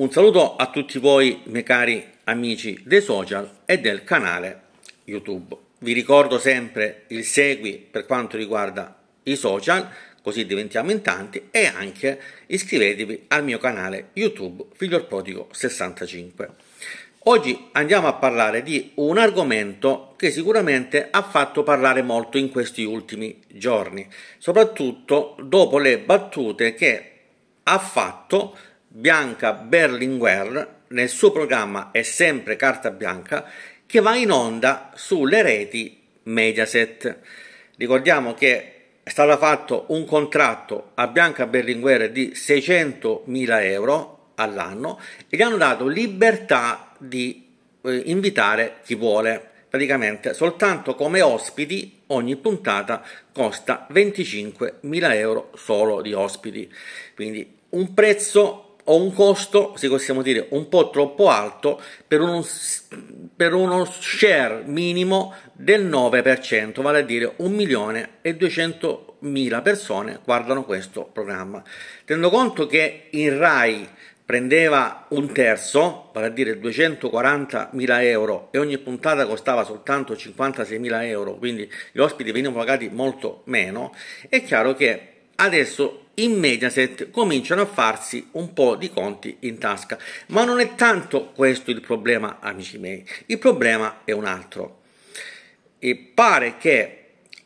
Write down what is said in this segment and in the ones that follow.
Un saluto a tutti voi, miei cari amici dei social e del canale YouTube. Vi ricordo sempre il segui per quanto riguarda i social, così diventiamo in tanti, e anche iscrivetevi al mio canale YouTube Figlio Prodigo 65. Oggi andiamo a parlare di un argomento che sicuramente ha fatto parlare molto in questi ultimi giorni, soprattutto dopo le battute che ha fatto Bianca Berlinguer nel suo programma È sempre carta bianca che va in onda sulle reti Mediaset. Ricordiamo che è stato fatto un contratto a Bianca Berlinguer di 600.000 euro all'anno e gli hanno dato libertà di eh, invitare chi vuole. Praticamente soltanto come ospiti ogni puntata costa 25.000 euro solo di ospiti. Quindi un prezzo ho un costo, se possiamo dire, un po' troppo alto per uno, per uno share minimo del 9%, vale a dire 1 milione e 200 persone guardano questo programma. Tenendo conto che in RAI prendeva un terzo, vale a dire 240 mila euro e ogni puntata costava soltanto 56 mila euro, quindi gli ospiti venivano pagati molto meno, è chiaro che adesso in Mediaset cominciano a farsi un po' di conti in tasca. Ma non è tanto questo il problema, amici miei, il problema è un altro. E pare che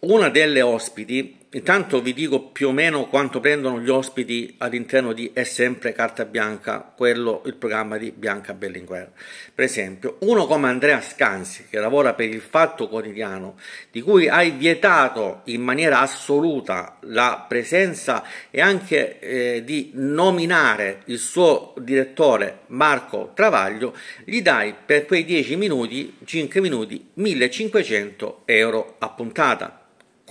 una delle ospiti Intanto vi dico più o meno quanto prendono gli ospiti all'interno di È sempre carta bianca, quello il programma di Bianca Berlinguer. Per esempio, uno come Andrea Scanzi, che lavora per il Fatto Quotidiano, di cui hai vietato in maniera assoluta la presenza e anche eh, di nominare il suo direttore Marco Travaglio, gli dai per quei 10 minuti, 5 minuti, 1500 euro a puntata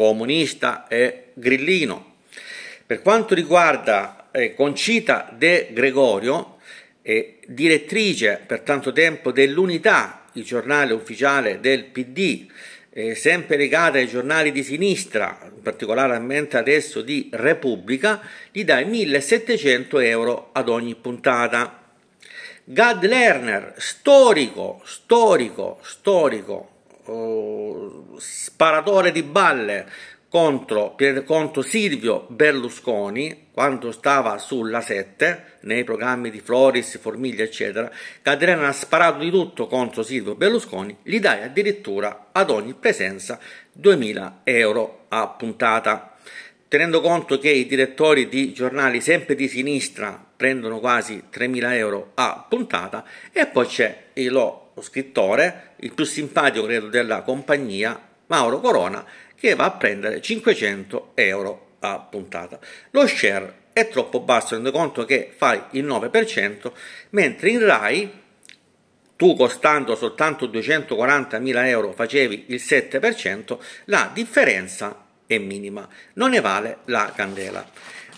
comunista e grillino. Per quanto riguarda eh, Concita De Gregorio, eh, direttrice per tanto tempo dell'Unità, il giornale ufficiale del PD, eh, sempre legata ai giornali di sinistra, in particolare adesso di Repubblica, gli dai 1700 euro ad ogni puntata. Gad Lerner, storico, storico, storico sparatore di balle contro, contro, Silvio Berlusconi quando stava sulla 7 nei programmi di Floris, Formiglia eccetera Caterina ha sparato di tutto contro Silvio Berlusconi gli dai addirittura ad ogni presenza 2000 euro a puntata tenendo conto che i direttori di giornali sempre di sinistra prendono quasi 3.000 euro a puntata e poi c'è lo o scrittore, il più simpatico credo della compagnia, Mauro Corona, che va a prendere 500 euro a puntata. Lo share è troppo basso, rendo conto che fai il 9%, mentre in Rai tu costando soltanto 240.000 euro facevi il 7%, la differenza è minima, non ne vale la candela.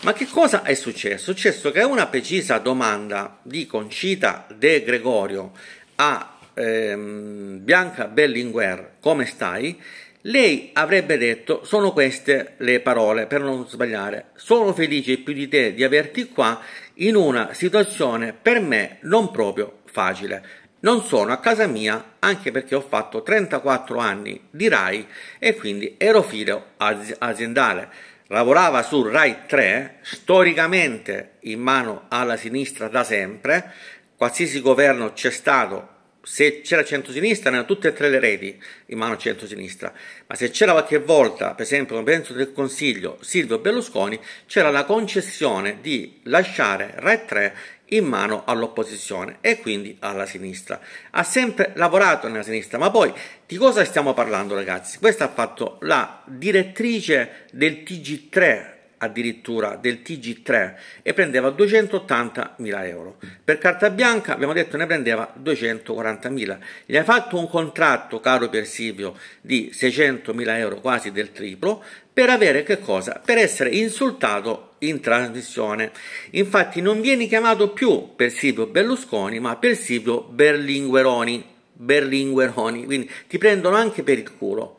Ma che cosa è successo? È successo che una precisa domanda di Concita De Gregorio a ehm, Bianca Bellinguer, come stai? Lei avrebbe detto, sono queste le parole, per non sbagliare, sono felice più di te di averti qua in una situazione per me non proprio facile. Non sono a casa mia anche perché ho fatto 34 anni di RAI e quindi ero filo aziendale. Lavorava su RAI 3, storicamente in mano alla sinistra da sempre, qualsiasi governo c'è stato se c'era centrosinistra erano tutte e tre le reti in mano centrosinistra, ma se c'era qualche volta, per esempio, nel penso del Consiglio Silvio Berlusconi, c'era la concessione di lasciare Rai 3 in mano all'opposizione e quindi alla sinistra. Ha sempre lavorato nella sinistra, ma poi di cosa stiamo parlando ragazzi? Questa ha fatto la direttrice del TG3 addirittura del TG3 e prendeva 280.000 euro. Per carta bianca abbiamo detto ne prendeva 240.000. Gli hai fatto un contratto, caro Persivio, di 600.000 euro, quasi del triplo, per avere che cosa? Per essere insultato in trasmissione. Infatti non vieni chiamato più Persivio Berlusconi, ma Persivio Berlingueroni. Berlingueroni, quindi ti prendono anche per il culo.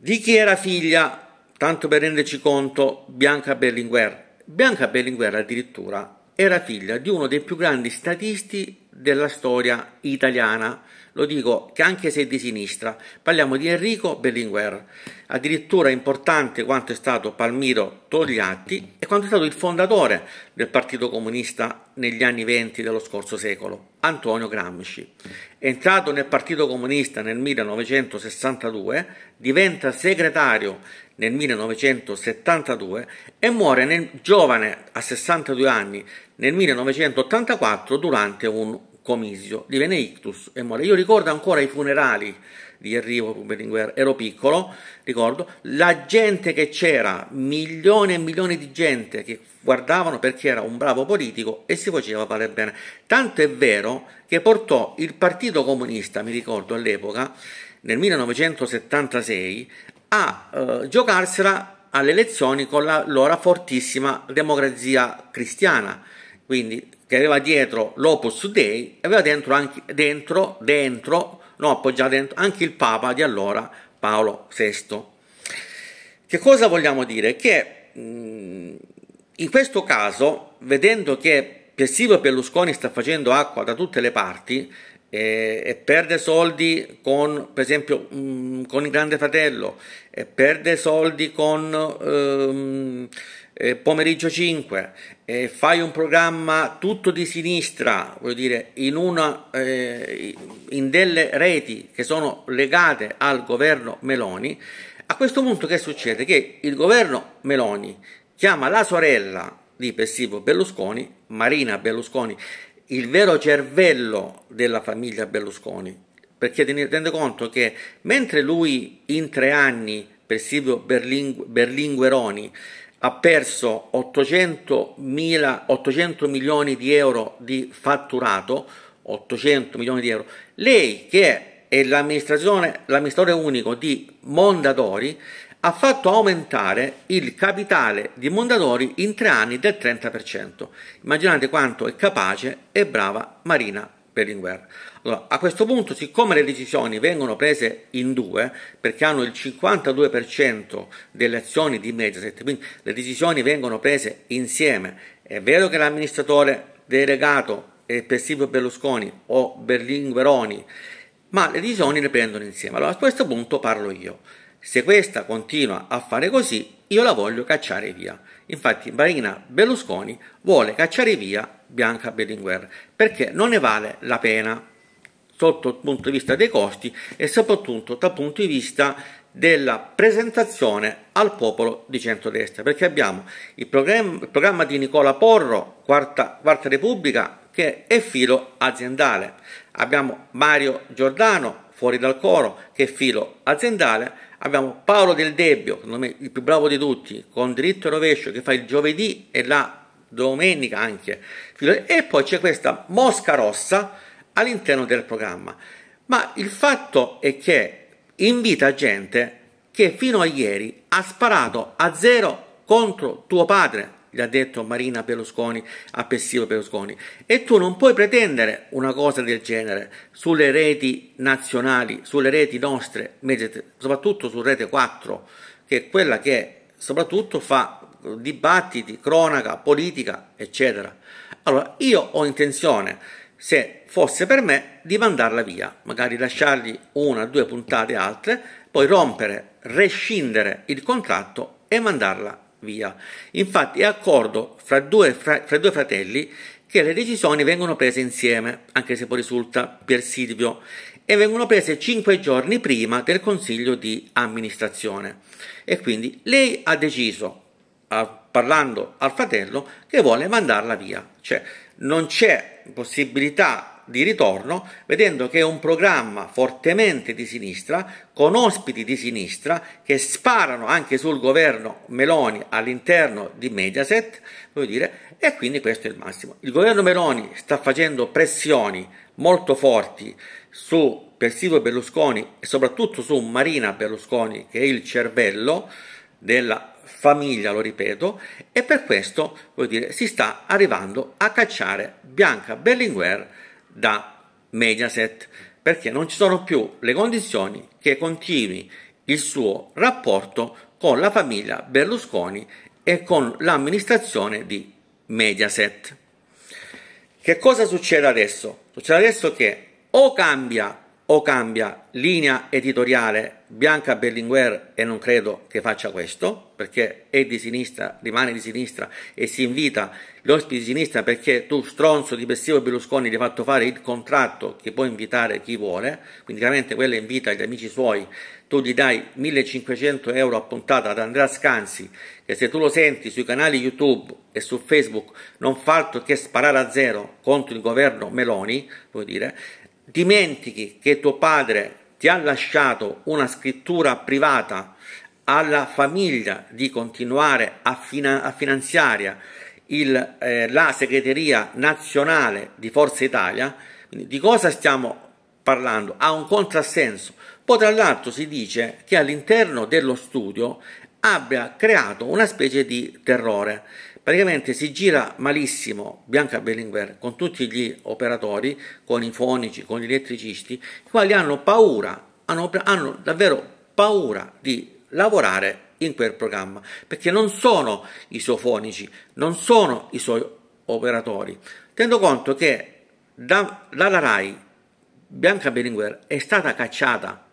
Di chi era figlia Tanto per renderci conto, Bianca Berlinguer, Bianca Berlinguer addirittura era figlia di uno dei più grandi statisti della storia italiana, lo dico che anche se è di sinistra, parliamo di Enrico Berlinguer, addirittura importante quanto è stato Palmiro Togliatti e quanto è stato il fondatore del Partito Comunista negli anni venti dello scorso secolo, Antonio Gramsci. Entrato nel Partito Comunista nel 1962, diventa segretario nel 1972 e muore nel, giovane a 62 anni nel 1984 durante un comizio, divenne ictus e muore. Io ricordo ancora i funerali di Enrico Berlinguer, ero piccolo, ricordo, la gente che c'era, milioni e milioni di gente che guardavano perché era un bravo politico e si faceva fare bene. Tanto è vero che portò il Partito Comunista, mi ricordo all'epoca, nel 1976, a eh, giocarsela alle elezioni con l'allora fortissima democrazia cristiana, quindi che aveva dietro l'Opus Dei e aveva dentro anche dentro, dentro, no, appoggiato dentro anche il Papa di allora Paolo VI. Che cosa vogliamo dire? Che mh, mm, in questo caso, vedendo che Pier Silvio Berlusconi sta facendo acqua da tutte le parti, e, e perde soldi con, per esempio, mh, mm, con il Grande Fratello, e perde soldi con ehm, eh, Pomeriggio 5, e fai un programma tutto di sinistra, voglio dire, in, una, eh, in delle reti che sono legate al governo Meloni, a questo punto che succede? Che il governo Meloni chiama la sorella di Pessivo Berlusconi, Marina Berlusconi, il vero cervello della famiglia Berlusconi, perché tenete conto che mentre lui in tre anni, per Silvio Berlingueroni, ha perso 800, 800 milioni di euro di fatturato, 800 milioni di euro, lei che è l'amministratore unico di Mondadori ha fatto aumentare il capitale di Mondadori in tre anni del 30%. Immaginate quanto è capace e brava Marina Berlinguer. Allora, a questo punto, siccome le decisioni vengono prese in due, perché hanno il 52% delle azioni di Mediaset, quindi le decisioni vengono prese insieme, è vero che l'amministratore delegato è per Silvio Berlusconi o Berlingueroni, ma le decisioni le prendono insieme. Allora, a questo punto parlo io. Se questa continua a fare così, io la voglio cacciare via. Infatti Marina Berlusconi vuole cacciare via Bianca Berlinguer perché non ne vale la pena sotto il punto di vista dei costi e soprattutto dal punto di vista della presentazione al popolo di centrodestra perché abbiamo il programma, il programma di Nicola Porro, Quarta, Quarta Repubblica, che è filo aziendale. Abbiamo Mario Giordano, fuori dal coro, che è filo aziendale abbiamo Paolo Del Debbio, il più bravo di tutti, con diritto e rovescio, che fa il giovedì e la domenica anche, e poi c'è questa mosca rossa all'interno del programma. Ma il fatto è che invita gente che fino a ieri ha sparato a zero contro tuo padre, ha detto Marina Berlusconi a Pessino Berlusconi. E tu non puoi pretendere una cosa del genere sulle reti nazionali, sulle reti nostre, soprattutto su Rete 4, che è quella che soprattutto fa dibattiti, cronaca, politica, eccetera. Allora, io ho intenzione, se fosse per me, di mandarla via, magari lasciargli una, due puntate altre, poi rompere, rescindere il contratto e mandarla via. Infatti è accordo fra due, fra, fra due fratelli che le decisioni vengono prese insieme, anche se poi risulta per Silvio, e vengono prese cinque giorni prima del consiglio di amministrazione. E quindi lei ha deciso, parlando al fratello, che vuole mandarla via. Cioè, non c'è possibilità di ritorno, vedendo che è un programma fortemente di sinistra, con ospiti di sinistra che sparano anche sul governo Meloni all'interno di Mediaset, voglio dire, e quindi questo è il massimo. Il governo Meloni sta facendo pressioni molto forti su Persino Berlusconi e soprattutto su Marina Berlusconi, che è il cervello della famiglia, lo ripeto, e per questo dire, si sta arrivando a cacciare Bianca Berlinguer da Mediaset perché non ci sono più le condizioni che continui il suo rapporto con la famiglia Berlusconi e con l'amministrazione di Mediaset. Che cosa succede adesso? Succede adesso che o cambia o cambia linea editoriale Bianca Berlinguer e non credo che faccia questo perché è di sinistra, rimane di sinistra e si invita gli ospiti di sinistra perché tu stronzo di pessimo Berlusconi gli hai fatto fare il contratto che può invitare chi vuole, quindi chiaramente quella invita gli amici suoi, tu gli dai 1500 euro a puntata ad Andrea Scanzi che se tu lo senti sui canali YouTube e su Facebook non fa altro che sparare a zero contro il governo Meloni, vuol dire, dimentichi che tuo padre ti ha lasciato una scrittura privata alla famiglia di continuare a, fina- a finanziare il, eh, la segreteria nazionale di Forza Italia, di cosa stiamo parlando? Ha un contrassenso. Poi tra l'altro si dice che all'interno dello studio abbia creato una specie di terrore. Praticamente si gira malissimo Bianca Bellinguer con tutti gli operatori, con i fonici, con gli elettricisti, i quali hanno paura, hanno, hanno davvero paura di lavorare in quel programma, perché non sono i suoi fonici, non sono i suoi operatori. Tendo conto che da, dalla RAI Bianca Bellinguer è stata cacciata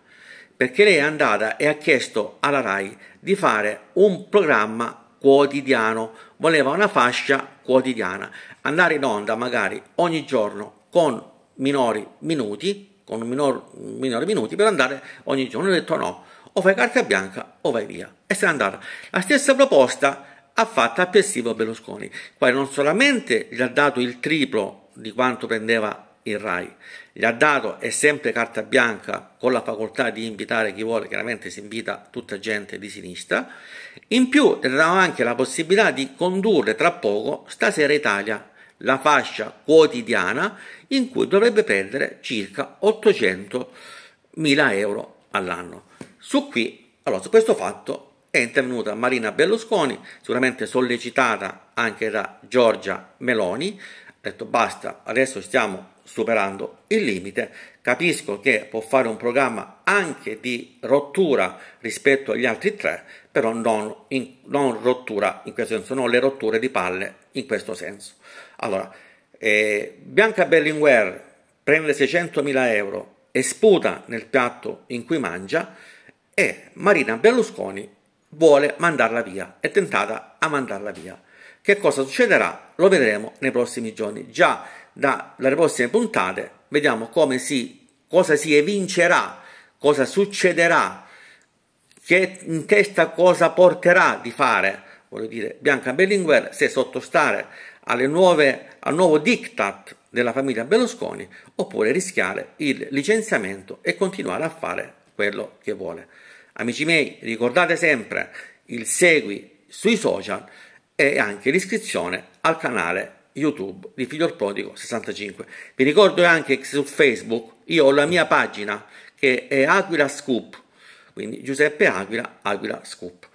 perché lei è andata e ha chiesto alla RAI di fare un programma quotidiano, voleva una fascia quotidiana, andare in onda magari ogni giorno con minori minuti, con minor, minori minuti per andare ogni giorno, ho detto no, o fai carta bianca o vai via. E se n'è andata. La stessa proposta ha fatto a Piessivo Berlusconi, poi non solamente gli ha dato il triplo di quanto prendeva il RAI. Gli ha dato è sempre carta bianca con la facoltà di invitare chi vuole, chiaramente si invita tutta gente di sinistra. In più le danno anche la possibilità di condurre tra poco Stasera Italia, la fascia quotidiana in cui dovrebbe perdere circa 800 mila euro all'anno. Su, qui, allora, su questo fatto è intervenuta Marina Berlusconi, sicuramente sollecitata anche da Giorgia Meloni, ha detto basta, adesso stiamo superando il limite, capisco che può fare un programma anche di rottura rispetto agli altri tre, però non, in, non rottura in questo senso, non le rotture di palle in questo senso. Allora, eh, Bianca Berlinguer prende 600.000 euro e sputa nel piatto in cui mangia e Marina Berlusconi vuole mandarla via, è tentata a mandarla via. Che cosa succederà? Lo vedremo nei prossimi giorni. Già dalle prossime puntate vediamo come si, cosa si evincerà, cosa succederà, che in testa cosa porterà di fare, voglio dire, Bianca Bellinguer se sottostare alle nuove, al nuovo diktat della famiglia Berlusconi oppure rischiare il licenziamento e continuare a fare quello che vuole. Amici miei, ricordate sempre il segui sui social e anche l'iscrizione al canale YouTube di Figlio Prodigo 65. Vi ricordo anche che su Facebook io ho la mia pagina che è Aquila Scoop, quindi Giuseppe Aquila, Aquila Scoop.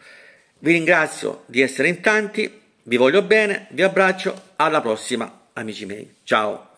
Vi ringrazio di essere in tanti, vi voglio bene, vi abbraccio, alla prossima amici miei. Ciao!